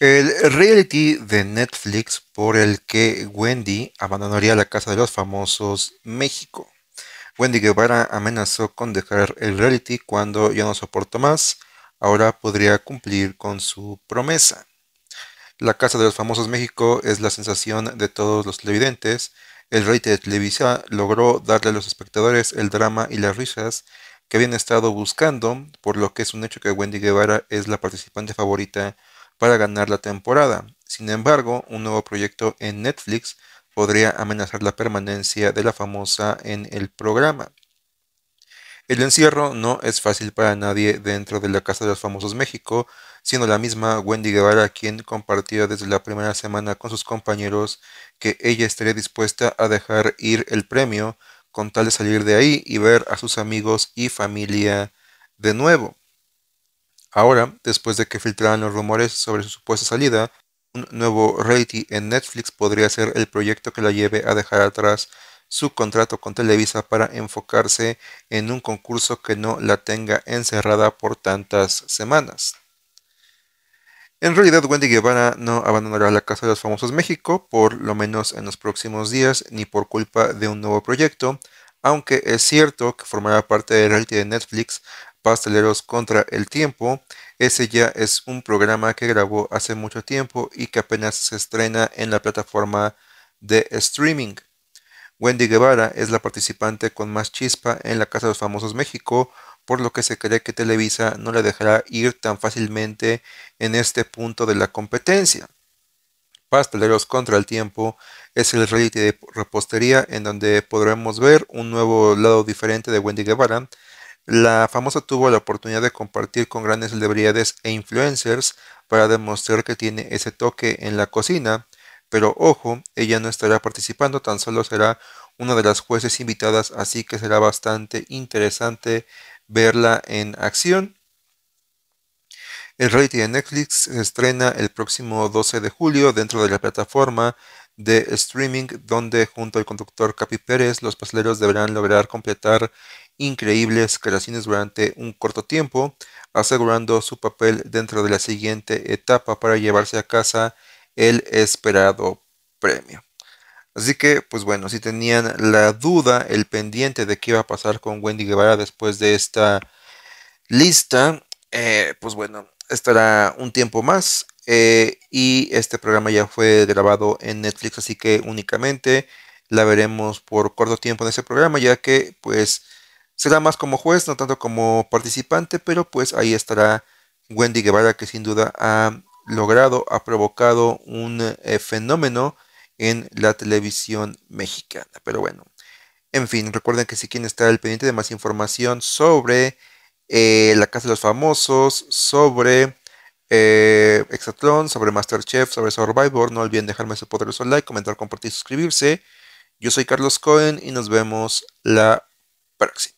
El reality de Netflix por el que Wendy abandonaría la casa de los famosos México. Wendy Guevara amenazó con dejar el reality cuando ya no soporto más. Ahora podría cumplir con su promesa. La Casa de los Famosos México es la sensación de todos los televidentes. El reality de Televisa logró darle a los espectadores el drama y las risas que habían estado buscando, por lo que es un hecho que Wendy Guevara es la participante favorita para ganar la temporada. Sin embargo, un nuevo proyecto en Netflix podría amenazar la permanencia de la famosa en el programa. El encierro no es fácil para nadie dentro de la Casa de los Famosos México, siendo la misma Wendy Guevara quien compartió desde la primera semana con sus compañeros que ella estaría dispuesta a dejar ir el premio con tal de salir de ahí y ver a sus amigos y familia de nuevo. Ahora, después de que filtraran los rumores sobre su supuesta salida, un nuevo reality en Netflix podría ser el proyecto que la lleve a dejar atrás su contrato con Televisa para enfocarse en un concurso que no la tenga encerrada por tantas semanas. En realidad, Wendy Guevara no abandonará la Casa de los Famosos México, por lo menos en los próximos días, ni por culpa de un nuevo proyecto, aunque es cierto que formará parte del reality de Netflix Pasteleros contra el Tiempo. Ese ya es un programa que grabó hace mucho tiempo y que apenas se estrena en la plataforma de streaming. Wendy Guevara es la participante con más chispa en la Casa de los Famosos México, por lo que se cree que Televisa no la dejará ir tan fácilmente en este punto de la competencia. Pasteleros contra el Tiempo es el reality de repostería en donde podremos ver un nuevo lado diferente de Wendy Guevara, la famosa tuvo la oportunidad de compartir con grandes celebridades e influencers para demostrar que tiene ese toque en la cocina, pero ojo, ella no estará participando, tan solo será una de las jueces invitadas, así que será bastante interesante verla en acción. El reality de Netflix se estrena el próximo 12 de julio dentro de la plataforma de streaming donde junto al conductor Capi Pérez los pasteleros deberán lograr completar increíbles creaciones durante un corto tiempo, asegurando su papel dentro de la siguiente etapa para llevarse a casa el esperado premio. Así que, pues bueno, si tenían la duda, el pendiente de qué iba a pasar con Wendy Guevara después de esta lista, eh, pues bueno, estará un tiempo más eh, y este programa ya fue grabado en Netflix, así que únicamente la veremos por corto tiempo en ese programa, ya que pues será más como juez, no tanto como participante, pero pues ahí estará Wendy Guevara, que sin duda ha logrado, ha provocado un eh, fenómeno en la televisión mexicana. Pero bueno, en fin, recuerden que si quieren estar al pendiente de más información sobre eh, la Casa de los Famosos, sobre eh, Exatlón, sobre Masterchef, sobre Survivor. No olviden dejarme su poderoso like, comentar, compartir y suscribirse. Yo soy Carlos Cohen y nos vemos la próxima.